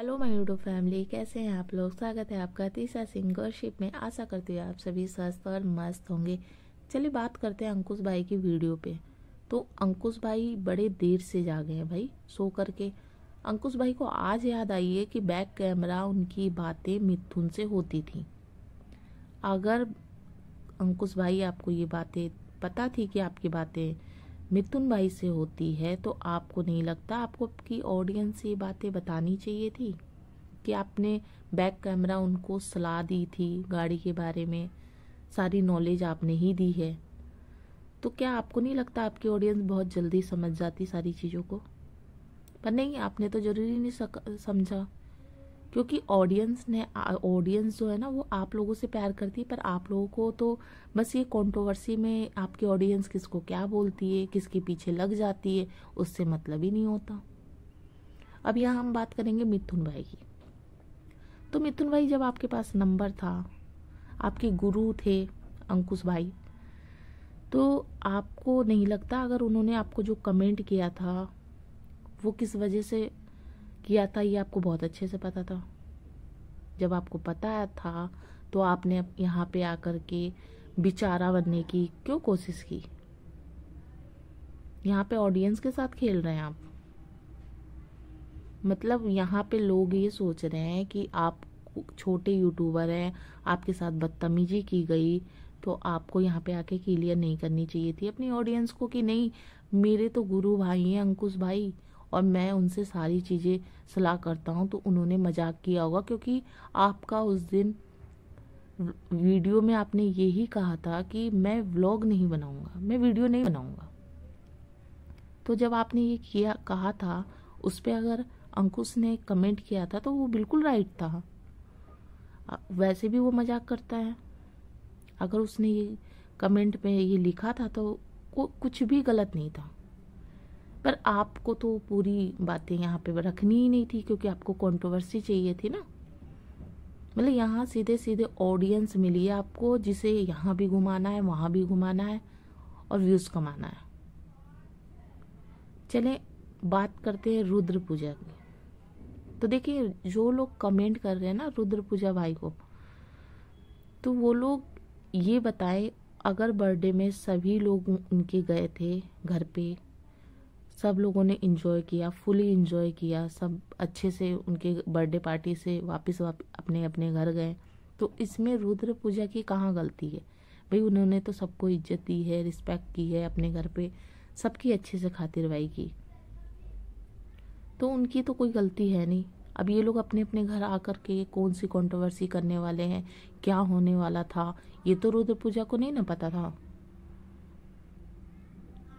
hello my YouTube family कैसे हैं आप लोग स्वागत है आपका तीसरा सिंगरशिप में आशा करती हूँ आप सभी स्वस्थ और मस्त होंगे चलिए बात करते हैं अंकुश भाई की वीडियो पे तो अंकुश भाई बड़े देर से जागे हैं भाई सो करके अंकुश भाई को आज याद आई है कि बैक कैमरा उनकी बातें मिथुन से होती थी अगर अंकुश भाई आपको ये बातें पता थी कि आपकी बातें मिथुन भाई से होती है तो आपको नहीं लगता आपको आपकी ऑडियंस ये बातें बतानी चाहिए थी कि आपने बैक कैमरा उनको सलाह दी थी गाड़ी के बारे में सारी नॉलेज आपने ही दी है तो क्या आपको नहीं लगता आपकी ऑडियंस बहुत जल्दी समझ जाती सारी चीज़ों को पर नहीं आपने तो ज़रूरी नहीं समझा क्योंकि ऑडियंस ने ऑडियंस जो है ना वो आप लोगों से प्यार करती है पर आप लोगों को तो बस ये कंट्रोवर्सी में आपकी ऑडियंस किसको क्या बोलती है किसके पीछे लग जाती है उससे मतलब ही नहीं होता अब यहाँ हम बात करेंगे मिथुन भाई की तो मिथुन भाई जब आपके पास नंबर था आपके गुरु थे अंकुश भाई तो आपको नहीं लगता अगर उन्होंने आपको जो कमेंट किया था वो किस वजह से किया था ये आपको बहुत अच्छे से पता था जब आपको पता था तो आपने यहाँ पे आकर के बिचारा बनने की क्यों कोशिश की यहाँ पे ऑडियंस के साथ खेल रहे हैं आप मतलब यहाँ पे लोग ये सोच रहे हैं कि आप छोटे यूट्यूबर हैं आपके साथ बदतमीजी की गई तो आपको यहाँ पे आके क्लियर नहीं करनी चाहिए थी अपनी ऑडियंस को कि नहीं मेरे तो गुरु भाई हैं अंकुश भाई और मैं उनसे सारी चीज़ें सलाह करता हूँ तो उन्होंने मजाक किया होगा क्योंकि आपका उस दिन वीडियो में आपने यही कहा था कि मैं व्लॉग नहीं बनाऊँगा मैं वीडियो नहीं बनाऊँगा तो जब आपने ये किया कहा था उस पर अगर अंकुश ने कमेंट किया था तो वो बिल्कुल राइट था वैसे भी वो मजाक करता है अगर उसने ये कमेंट में ये लिखा था तो कुछ भी गलत नहीं था पर आपको तो पूरी बातें यहाँ पे रखनी ही नहीं थी क्योंकि आपको कंट्रोवर्सी चाहिए थी ना मतलब यहाँ सीधे सीधे ऑडियंस मिली है आपको जिसे यहाँ भी घुमाना है वहाँ भी घुमाना है और व्यूज़ कमाना है चले बात करते हैं रुद्र पूजा की तो देखिए जो लोग कमेंट कर रहे हैं ना रुद्र पूजा भाई को तो वो लोग ये बताएं अगर बर्थडे में सभी लोग उनके गए थे घर पे सब लोगों ने इन्जॉय किया फुली इन्जॉय किया सब अच्छे से उनके बर्थडे पार्टी से वापस वाप, अपने अपने घर गए तो इसमें रुद्र पूजा की कहाँ गलती है भाई उन्होंने तो सबको इज्जत दी है रिस्पेक्ट की है अपने घर पे सबकी अच्छे से खातिरवाई की तो उनकी तो कोई गलती है नहीं अब ये लोग अपने अपने घर आकर के कौन सी कंट्रोवर्सी करने वाले हैं क्या होने वाला था ये तो रुद्र पूजा को नहीं ना पता था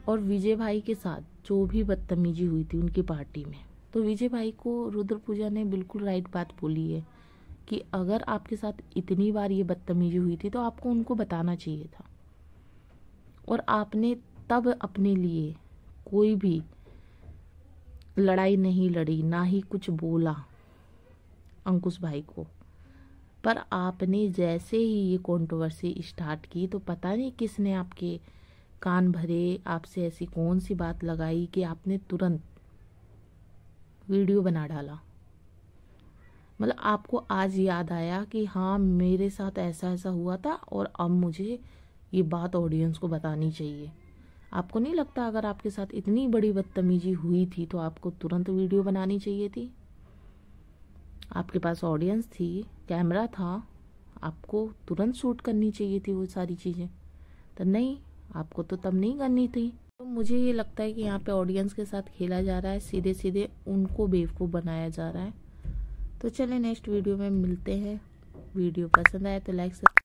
और विजय भाई के साथ जो भी बदतमीजी हुई थी उनकी पार्टी में तो विजय भाई को रुद्र पूजा ने बिल्कुल राइट बात बोली है कि अगर आपके साथ इतनी बार ये बदतमीजी हुई थी तो आपको उनको बताना चाहिए था और आपने तब अपने लिए कोई भी लड़ाई नहीं लड़ी ना ही कुछ बोला अंकुश भाई को पर आपने जैसे ही ये कंट्रोवर्सी स्टार्ट की तो पता नहीं किसने आपके कान भरे आपसे ऐसी कौन सी बात लगाई कि आपने तुरंत वीडियो बना डाला मतलब आपको आज याद आया कि हाँ मेरे साथ ऐसा ऐसा हुआ था और अब मुझे ये बात ऑडियंस को बतानी चाहिए आपको नहीं लगता अगर आपके साथ इतनी बड़ी बदतमीजी हुई थी तो आपको तुरंत वीडियो बनानी चाहिए थी आपके पास ऑडियंस थी कैमरा था आपको तुरंत शूट करनी चाहिए थी वो सारी चीज़ें तो नहीं आपको तो तब नहीं करनी थी तो मुझे ये लगता है कि यहाँ पे ऑडियंस के साथ खेला जा रहा है सीधे सीधे उनको बेवकूफ़ बनाया जा रहा है तो चले नेक्स्ट वीडियो में मिलते हैं वीडियो पसंद आए तो लाइक